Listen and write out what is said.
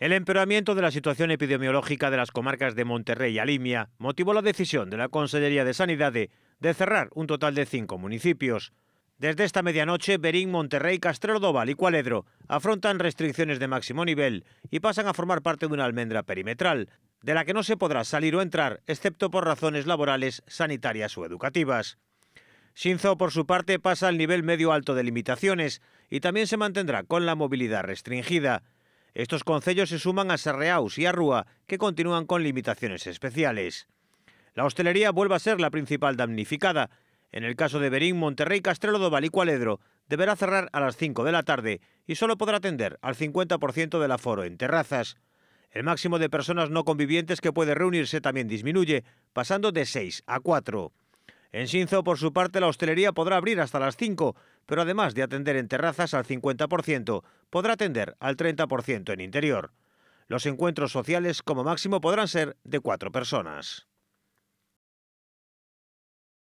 El empeoramiento de la situación epidemiológica de las comarcas de Monterrey y Alimia motivó la decisión de la Consellería de Sanidad de, cerrar un total de cinco municipios. Desde esta medianoche, Berín, Monterrey, Doval y Cualedro afrontan restricciones de máximo nivel y pasan a formar parte de una almendra perimetral, de la que no se podrá salir o entrar, excepto por razones laborales, sanitarias o educativas. ...Sinzo por su parte, pasa al nivel medio-alto de limitaciones y también se mantendrá con la movilidad restringida. Estos concellos se suman a Serreaus y a Rúa, que continúan con limitaciones especiales. La hostelería vuelve a ser la principal damnificada. En el caso de Berín, Monterrey, Castrelo Doval y Cualedro, deberá cerrar a las 5 de la tarde y solo podrá atender al 50% del aforo en terrazas. El máximo de personas no convivientes que puede reunirse también disminuye, pasando de 6 a 4. En Sinzo, por su parte, la hostelería podrá abrir hasta las 5, pero además de atender en terrazas al 50%, podrá atender al 30% en interior. Los encuentros sociales como máximo podrán ser de cuatro personas.